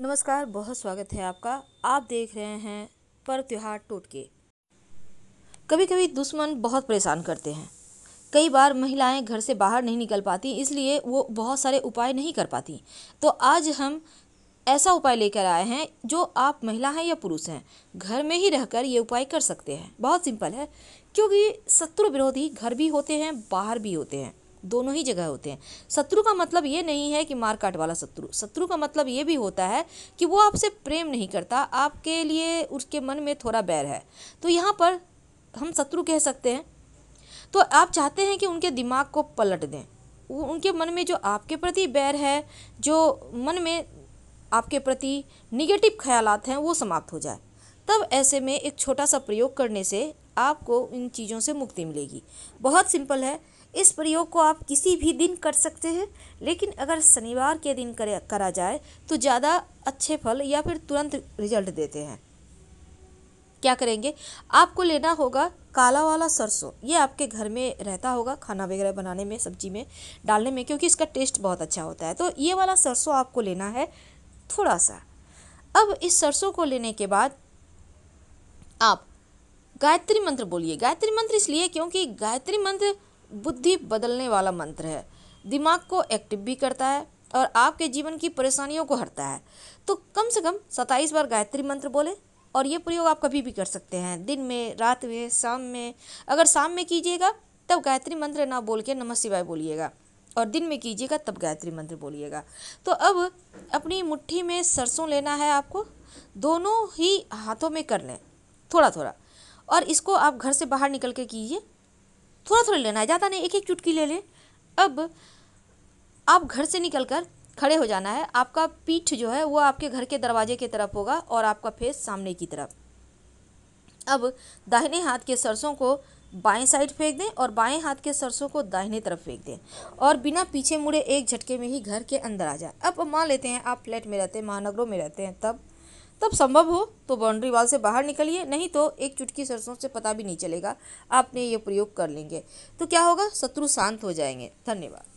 नमस्कार बहुत स्वागत है आपका आप देख रहे हैं पर्व त्यौहार टोटके कभी कभी दुश्मन बहुत परेशान करते हैं कई बार महिलाएं घर से बाहर नहीं निकल पाती इसलिए वो बहुत सारे उपाय नहीं कर पाती तो आज हम ऐसा उपाय लेकर आए हैं जो आप महिला हैं या पुरुष हैं घर में ही रहकर ये उपाय कर सकते हैं बहुत सिंपल है क्योंकि शत्रु विरोधी घर भी होते हैं बाहर भी होते हैं दोनों ही जगह होते हैं शत्रु का मतलब ये नहीं है कि मारकाट वाला शत्रु शत्रु का मतलब ये भी होता है कि वो आपसे प्रेम नहीं करता आपके लिए उसके मन में थोड़ा बैर है तो यहाँ पर हम शत्रु कह सकते हैं तो आप चाहते हैं कि उनके दिमाग को पलट दें वो उनके मन में जो आपके प्रति बैर है जो मन में आपके प्रति निगेटिव ख्याल हैं वो समाप्त हो जाए तब ऐसे में एक छोटा सा प्रयोग करने से आपको इन चीज़ों से मुक्ति मिलेगी बहुत सिंपल है इस प्रयोग को आप किसी भी दिन कर सकते हैं लेकिन अगर शनिवार के दिन करे करा जाए तो ज़्यादा अच्छे फल या फिर तुरंत रिजल्ट देते हैं क्या करेंगे आपको लेना होगा काला वाला सरसों ये आपके घर में रहता होगा खाना वगैरह बनाने में सब्जी में डालने में क्योंकि इसका टेस्ट बहुत अच्छा होता है तो ये वाला सरसों आपको लेना है थोड़ा सा अब इस सरसों को लेने के बाद आप गायत्री मंत्र बोलिए गायत्री मंत्र इसलिए क्योंकि गायत्री मंत्र बुद्धि बदलने वाला मंत्र है दिमाग को एक्टिव भी करता है और आपके जीवन की परेशानियों को हटता है तो कम से कम सत्ताईस बार गायत्री मंत्र बोले और ये प्रयोग आप कभी भी कर सकते हैं दिन में रात में शाम में अगर शाम में कीजिएगा तब गायत्री मंत्र ना बोल के नमः शिवाय बोलिएगा और दिन में कीजिएगा तब गायत्री मंत्र बोलिएगा तो अब अपनी मुट्ठी में सरसों लेना है आपको दोनों ही हाथों में कर लें थोड़ा थोड़ा और इसको आप घर से बाहर निकल के कीजिए थोड़ा थोड़ा लेना है ज़्यादा नहीं एक एक चुटकी ले लें अब आप घर से निकल कर खड़े हो जाना है आपका पीठ जो है वो आपके घर के दरवाजे की तरफ होगा और आपका फेस सामने की तरफ अब दाहिने हाथ के सरसों को बाएं साइड फेंक दें और बाएं हाथ के सरसों को दाहिने तरफ फेंक दें और बिना पीछे मुड़े एक झटके में ही घर के अंदर आ जाए अब मान लेते हैं आप फ्लैट में रहते हैं महानगरों में रहते हैं तब तब संभव हो तो बाउंड्री वाल से बाहर निकलिए नहीं तो एक चुटकी सरसों से पता भी नहीं चलेगा आपने ये प्रयोग कर लेंगे तो क्या होगा शत्रु शांत हो जाएंगे धन्यवाद